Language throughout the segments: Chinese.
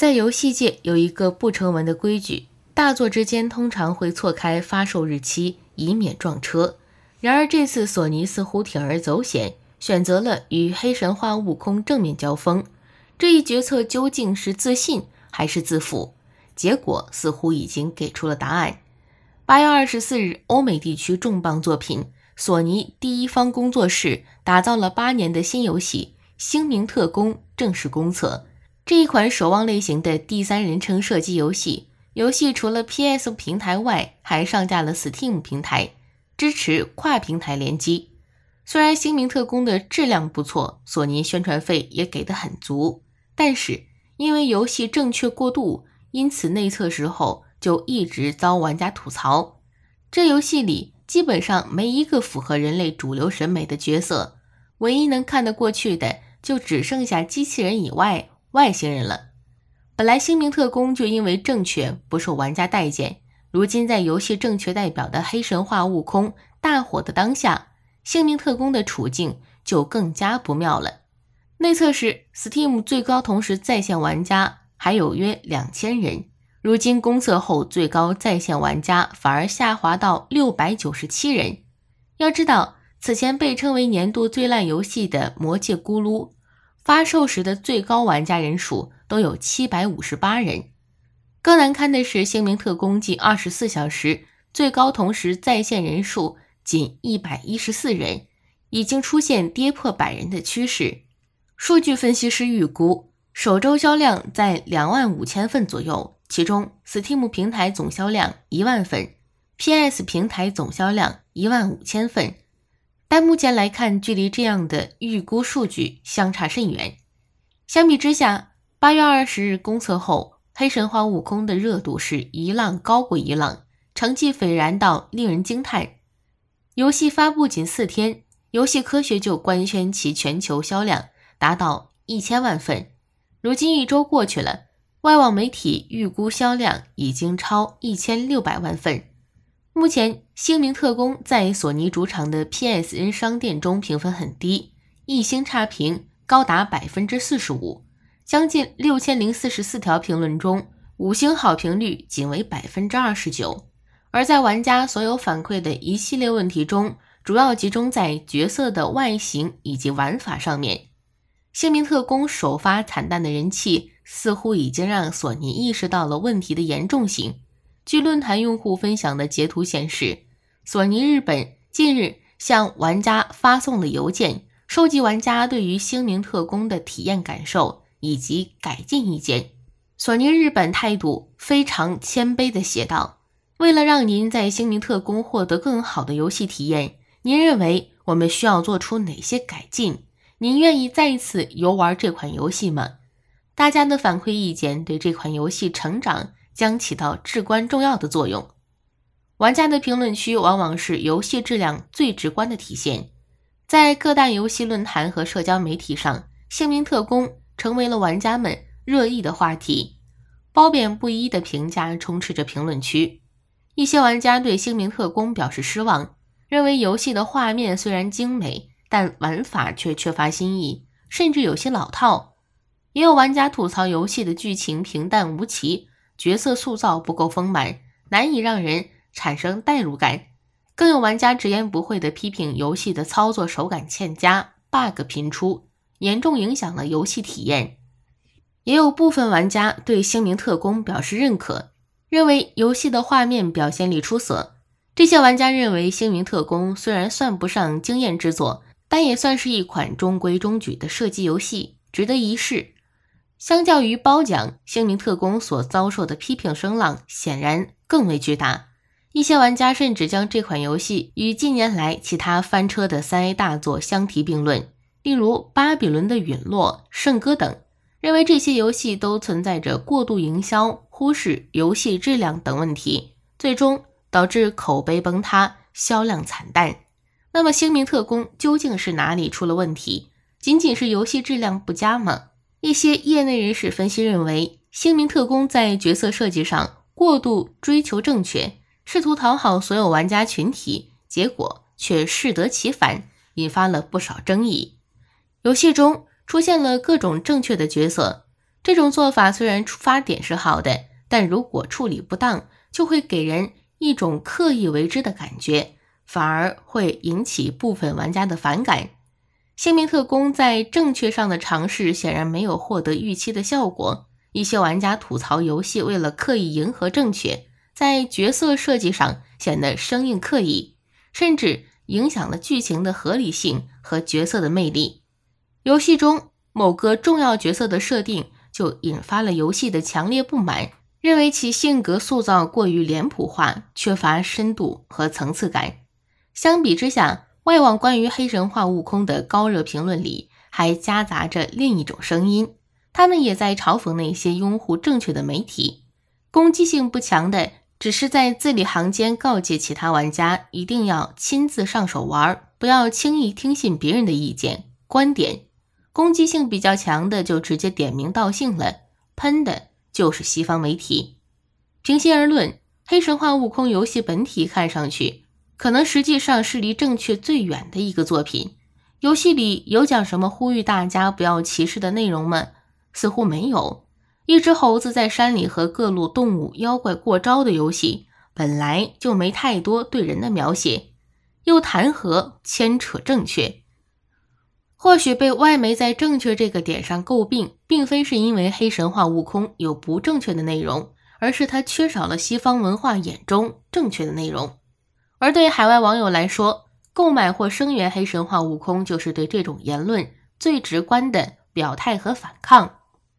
在游戏界有一个不成文的规矩，大作之间通常会错开发售日期，以免撞车。然而，这次索尼似乎铤而走险，选择了与《黑神话：悟空》正面交锋。这一决策究竟是自信还是自负？结果似乎已经给出了答案。八月二十四日，欧美地区重磅作品——索尼第一方工作室打造了八年的新游戏《星明特工》正式公测。这一款守望类型的第三人称射击游戏，游戏除了 PS 平台外，还上架了 Steam 平台，支持跨平台联机。虽然《星明特工》的质量不错，索尼宣传费也给的很足，但是因为游戏正确过度，因此内测时候就一直遭玩家吐槽。这游戏里基本上没一个符合人类主流审美的角色，唯一能看得过去的就只剩下机器人以外。外星人了。本来星明特工就因为正确不受玩家待见，如今在游戏正确代表的黑神话悟空大火的当下，星明特工的处境就更加不妙了。内测时，Steam 最高同时在线玩家还有约两千人，如今公测后最高在线玩家反而下滑到六百九十七人。要知道，此前被称为年度最烂游戏的《魔界咕噜》。发售时的最高玩家人数都有七百五十八人，更难堪的是《星名特工近二十四小时最高同时在线人数仅一百一十四人，已经出现跌破百人的趋势。数据分析师预估，首周销量在两万五千份左右，其中 Steam 平台总销量一万份，PS 平台总销量一万五千份。但目前来看，距离这样的预估数据相差甚远。相比之下，八月二十日公测后，《黑神话：悟空》的热度是一浪高过一浪，成绩斐然到令人惊叹。游戏发布仅四天，游戏科学就官宣其全球销量达到一千万份。如今一周过去了，外网媒体预估销量已经超一千六百万份。目前，《星明特工》在索尼主场的 PSN 商店中评分很低，一星差评高达百分之四十五，将近六千零四十四条评论中，五星好评率仅为百分之二十九。而在玩家所有反馈的一系列问题中，主要集中在角色的外形以及玩法上面。《星明特工》首发惨淡的人气，似乎已经让索尼意识到了问题的严重性。据论坛用户分享的截图显示，索尼日本近日向玩家发送了邮件，收集玩家对于《星灵特工》的体验感受以及改进意见。索尼日本态度非常谦卑地写道：“为了让您在《星灵特工》获得更好的游戏体验，您认为我们需要做出哪些改进？您愿意再一次游玩这款游戏吗？”大家的反馈意见对这款游戏成长。将起到至关重要的作用。玩家的评论区往往是游戏质量最直观的体现。在各大游戏论坛和社交媒体上，《星名特工》成为了玩家们热议的话题。褒贬不一的评价充斥着评论区。一些玩家对《星名特工》表示失望，认为游戏的画面虽然精美，但玩法却缺乏新意，甚至有些老套。也有玩家吐槽游戏的剧情平淡无奇。角色塑造不够丰满，难以让人产生代入感。更有玩家直言不讳地批评游戏的操作手感欠佳，bug 频出，严重影响了游戏体验。也有部分玩家对《星明特工》表示认可，认为游戏的画面表现力出色。这些玩家认为，《星明特工》虽然算不上惊艳之作，但也算是一款中规中矩的射击游戏，值得一试。相较于褒奖，《星名特工》所遭受的批评声浪显然更为巨大。一些玩家甚至将这款游戏与近年来其他翻车的三 A 大作相提并论，例如《巴比伦的陨落》《圣歌》等，认为这些游戏都存在着过度营销、忽视游戏质量等问题，最终导致口碑崩塌、销量惨淡。那么，《星名特工》究竟是哪里出了问题？仅仅是游戏质量不佳吗？一些业内人士分析认为，《星名特工》在角色设计上过度追求正确，试图讨好所有玩家群体，结果却适得其反，引发了不少争议。游戏中出现了各种正确的角色，这种做法虽然出发点是好的，但如果处理不当，就会给人一种刻意为之的感觉，反而会引起部分玩家的反感。姓名特工在正确上的尝试显然没有获得预期的效果。一些玩家吐槽游戏为了刻意迎合正确，在角色设计上显得生硬刻意，甚至影响了剧情的合理性和角色的魅力。游戏中某个重要角色的设定就引发了游戏的强烈不满，认为其性格塑造过于脸谱化，缺乏深度和层次感。相比之下，外网关于黑神话悟空的高热评论里，还夹杂着另一种声音，他们也在嘲讽那些拥护正确的媒体。攻击性不强的，只是在字里行间告诫其他玩家一定要亲自上手玩，不要轻易听信别人的意见观点。攻击性比较强的，就直接点名道姓了，喷的就是西方媒体。平心而论，黑神话悟空游戏本体看上去。可能实际上是离正确最远的一个作品。游戏里有讲什么呼吁大家不要歧视的内容吗？似乎没有。一只猴子在山里和各路动物妖怪过招的游戏，本来就没太多对人的描写，又谈何牵扯正确？或许被外媒在正确这个点上诟病，并非是因为黑神话悟空有不正确的内容，而是它缺少了西方文化眼中正确的内容。而对海外网友来说，购买或声援《黑神话：悟空》就是对这种言论最直观的表态和反抗。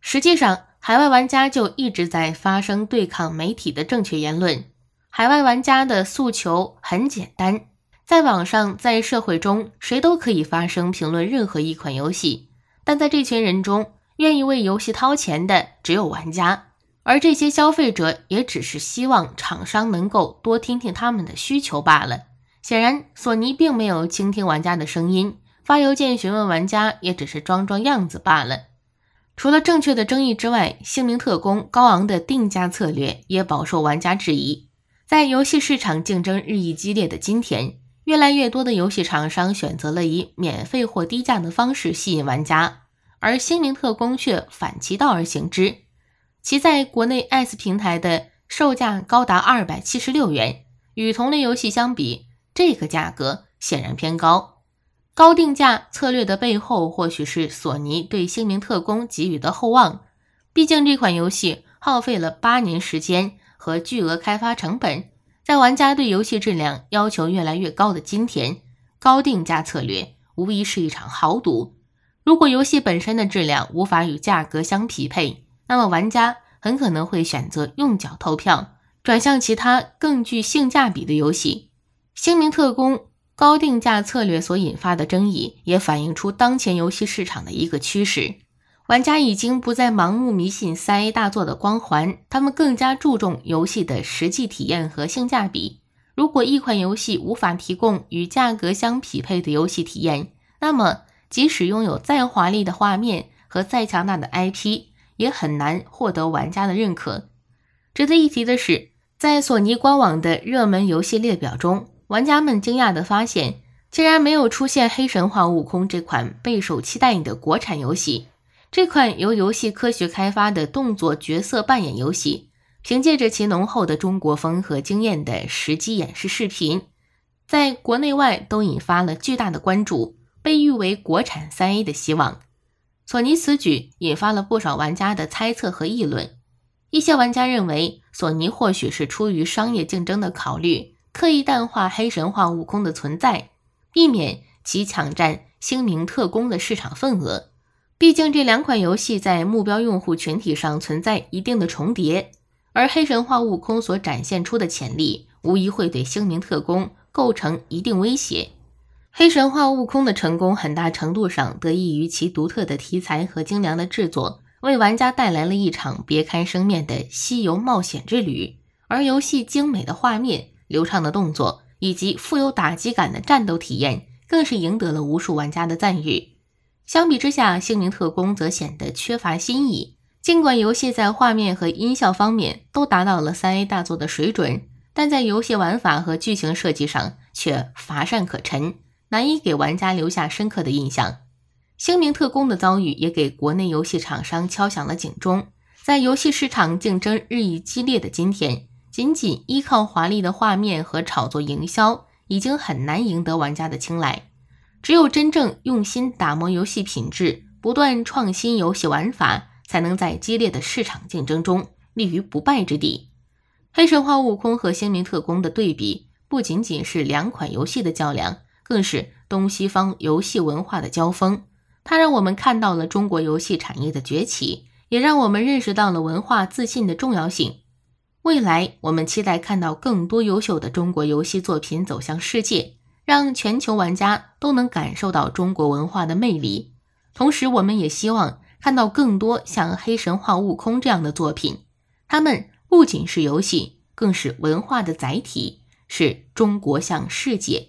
实际上，海外玩家就一直在发声对抗媒体的正确言论。海外玩家的诉求很简单：在网上，在社会中，谁都可以发声评论任何一款游戏，但在这群人中，愿意为游戏掏钱的只有玩家。而这些消费者也只是希望厂商能够多听听他们的需求罢了。显然，索尼并没有倾听玩家的声音，发邮件询问玩家也只是装装样子罢了。除了正确的争议之外，《姓灵特工》高昂的定价策略也饱受玩家质疑。在游戏市场竞争日益激烈的今天，越来越多的游戏厂商选择了以免费或低价的方式吸引玩家，而《心灵特工》却反其道而行之。其在国内 S 平台的售价高达二百七十六元，与同类游戏相比，这个价格显然偏高。高定价策略的背后，或许是索尼对《星名特工》给予的厚望。毕竟这款游戏耗费了八年时间和巨额开发成本，在玩家对游戏质量要求越来越高的今天，高定价策略无疑是一场豪赌。如果游戏本身的质量无法与价格相匹配，那么玩家很可能会选择用脚投票，转向其他更具性价比的游戏。《星名特工》高定价策略所引发的争议，也反映出当前游戏市场的一个趋势：玩家已经不再盲目迷信三 A 大作的光环，他们更加注重游戏的实际体验和性价比。如果一款游戏无法提供与价格相匹配的游戏体验，那么即使拥有再华丽的画面和再强大的 IP，也很难获得玩家的认可。值得一提的是，在索尼官网的热门游戏列表中，玩家们惊讶地发现，竟然没有出现《黑神话：悟空》这款备受期待的国产游戏。这款由游戏科学开发的动作角色扮演游戏，凭借着其浓厚的中国风和惊艳的实机演示视频，在国内外都引发了巨大的关注，被誉为国产三 A 的希望。索尼此举引发了不少玩家的猜测和议论。一些玩家认为，索尼或许是出于商业竞争的考虑，刻意淡化《黑神话：悟空》的存在，避免其抢占《星明特工》的市场份额。毕竟，这两款游戏在目标用户群体上存在一定的重叠，而《黑神话：悟空》所展现出的潜力，无疑会对《星明特工》构成一定威胁。《黑神话：悟空》的成功很大程度上得益于其独特的题材和精良的制作，为玩家带来了一场别开生面的西游冒险之旅。而游戏精美的画面、流畅的动作以及富有打击感的战斗体验，更是赢得了无数玩家的赞誉。相比之下，《姓名特工》则显得缺乏新意。尽管游戏在画面和音效方面都达到了三 A 大作的水准，但在游戏玩法和剧情设计上却乏善可陈。难以给玩家留下深刻的印象，《星明特工》的遭遇也给国内游戏厂商敲响了警钟。在游戏市场竞争日益激烈的今天，仅仅依靠华丽的画面和炒作营销，已经很难赢得玩家的青睐。只有真正用心打磨游戏品质，不断创新游戏玩法，才能在激烈的市场竞争中立于不败之地。《黑神话：悟空》和《星明特工》的对比，不仅仅是两款游戏的较量。更是东西方游戏文化的交锋，它让我们看到了中国游戏产业的崛起，也让我们认识到了文化自信的重要性。未来，我们期待看到更多优秀的中国游戏作品走向世界，让全球玩家都能感受到中国文化的魅力。同时，我们也希望看到更多像《黑神话：悟空》这样的作品，它们不仅是游戏，更是文化的载体，是中国向世界。